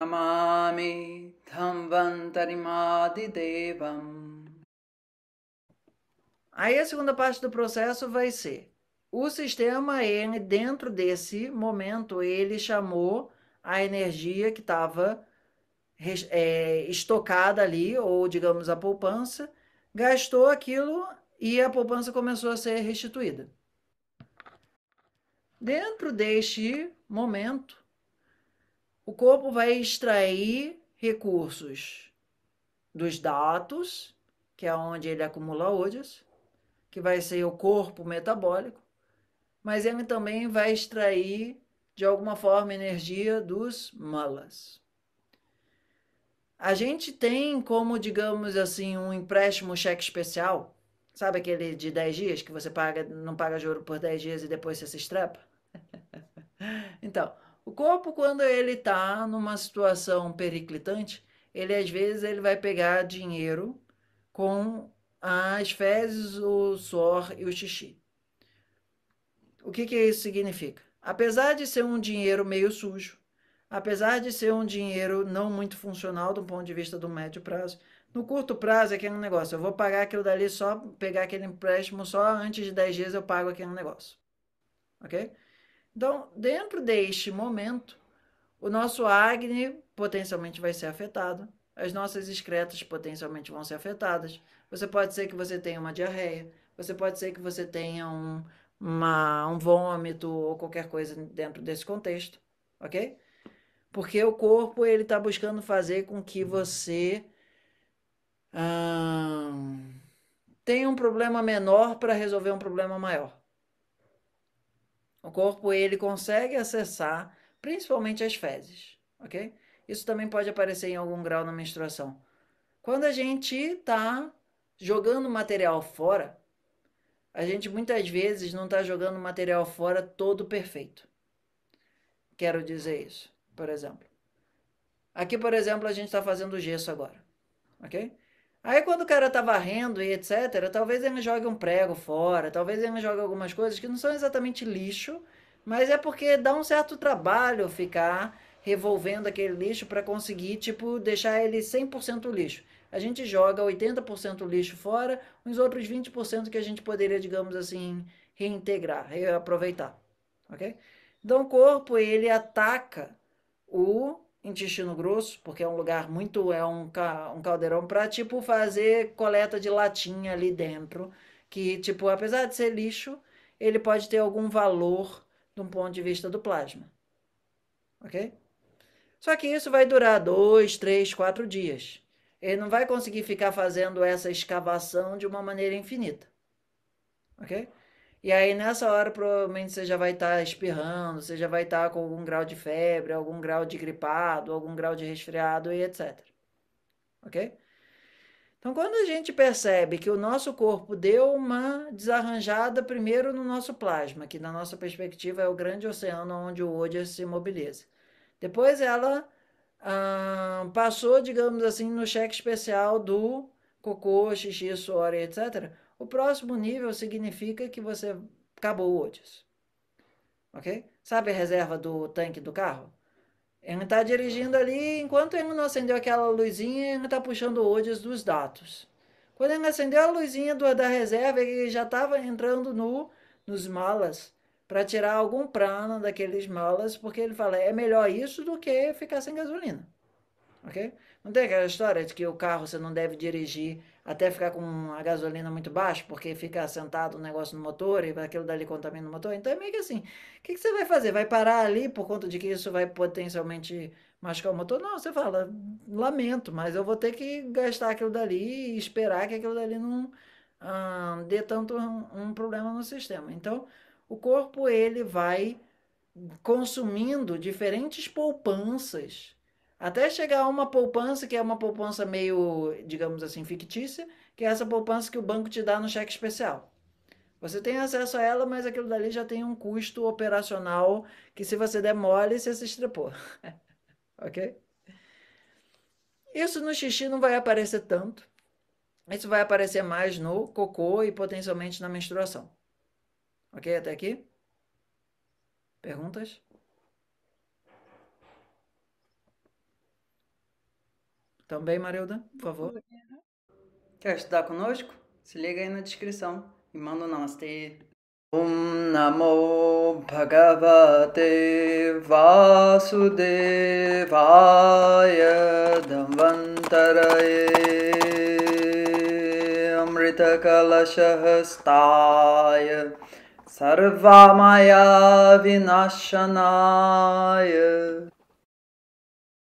नमामि Devam. Aí a segunda parte do processo vai ser o sistema N dentro desse momento ele chamou a energia que estava é, estocada ali ou digamos a poupança gastou aquilo e a poupança começou a ser restituída. Dentro deste momento o corpo vai extrair recursos dos dados, que é onde ele acumula ódios, que vai ser o corpo metabólico, mas ele também vai extrair, de alguma forma, energia dos malas. A gente tem como, digamos assim, um empréstimo cheque especial, sabe aquele de 10 dias que você paga, não paga juro por 10 dias e depois você se estrepa? então, o corpo, quando ele está numa situação periclitante, ele às vezes ele vai pegar dinheiro com as fezes, o suor e o xixi. O que, que isso significa? Apesar de ser um dinheiro meio sujo, apesar de ser um dinheiro não muito funcional do ponto de vista do médio prazo, no curto prazo é aquele negócio. Eu vou pagar aquilo dali só, pegar aquele empréstimo só antes de 10 dias eu pago aquele negócio. Ok? Então, dentro deste momento, o nosso Agni potencialmente vai ser afetado, as nossas excretas potencialmente vão ser afetadas. Você pode ser que você tenha uma diarreia, você pode ser que você tenha um, uma, um vômito ou qualquer coisa dentro desse contexto, ok? Porque o corpo ele está buscando fazer com que você tenha um problema menor para resolver um problema maior. O corpo ele consegue acessar principalmente as fezes, ok? Isso também pode aparecer em algum grau na menstruação. Quando a gente está jogando material fora, a gente muitas vezes não está jogando material fora todo perfeito. Quero dizer isso, por exemplo. Aqui, por exemplo, a gente está fazendo gesso agora, ok? Aí quando o cara tá varrendo e etc, talvez ele jogue um prego fora, talvez ele jogue algumas coisas que não são exatamente lixo, mas é porque dá um certo trabalho ficar revolvendo aquele lixo para conseguir, tipo, deixar ele 100% lixo. A gente joga 80% lixo fora, uns outros 20% que a gente poderia, digamos assim, reintegrar, reaproveitar, ok? Então o corpo, ele ataca o intestino grosso, porque é um lugar muito, é um, um caldeirão para tipo fazer coleta de latinha ali dentro, que tipo, apesar de ser lixo, ele pode ter algum valor de um ponto de vista do plasma. OK? Só que isso vai durar dois, três, quatro dias. Ele não vai conseguir ficar fazendo essa escavação de uma maneira infinita. OK? E aí, nessa hora, provavelmente você já vai estar tá espirrando, você já vai estar tá com algum grau de febre, algum grau de gripado, algum grau de resfriado e etc. Ok? Então, quando a gente percebe que o nosso corpo deu uma desarranjada primeiro no nosso plasma, que na nossa perspectiva é o grande oceano onde o Odia se mobiliza. Depois ela ah, passou, digamos assim, no cheque especial do cocô, xixi, suor e etc o próximo nível significa que você acabou o disso. Ok? Sabe a reserva do tanque do carro? Ele está dirigindo ali, enquanto ele não acendeu aquela luzinha, ele está puxando odds dos dados. Quando ele acendeu a luzinha do, da reserva, ele já estava entrando no, nos malas para tirar algum prana daqueles malas, porque ele fala, é melhor isso do que ficar sem gasolina ok? Não tem aquela história de que o carro você não deve dirigir até ficar com a gasolina muito baixa, porque fica sentado o um negócio no motor e aquilo dali contamina o motor. Então é meio que assim, o que, que, você vai fazer? Vai parar ali por conta de que isso vai potencialmente machucar o motor? Não, você fala, lamento, mas eu vou ter que gastar aquilo dali e esperar que aquilo dali não ah, dê tanto um, um problema no sistema. Então, o corpo, ele vai consumindo diferentes poupanças até chegar a uma poupança, que é uma poupança meio, digamos assim, fictícia, que é essa poupança que o banco te dá no cheque especial. Você tem acesso a ela, mas aquilo dali já tem um custo operacional que se você der mole, você se estrepou. ok? Isso no xixi não vai aparecer tanto. Isso vai aparecer mais no cocô e potencialmente na menstruação. Ok? Até aqui? Perguntas? Também, Marilda, por favor. Quer estudar conosco? Se liga aí na descrição e manda um namastê. Om Namo Bhagavate Vasudevaya Dhamvantaraye Amritakalashahastaya Sarvamaya Vinashanaya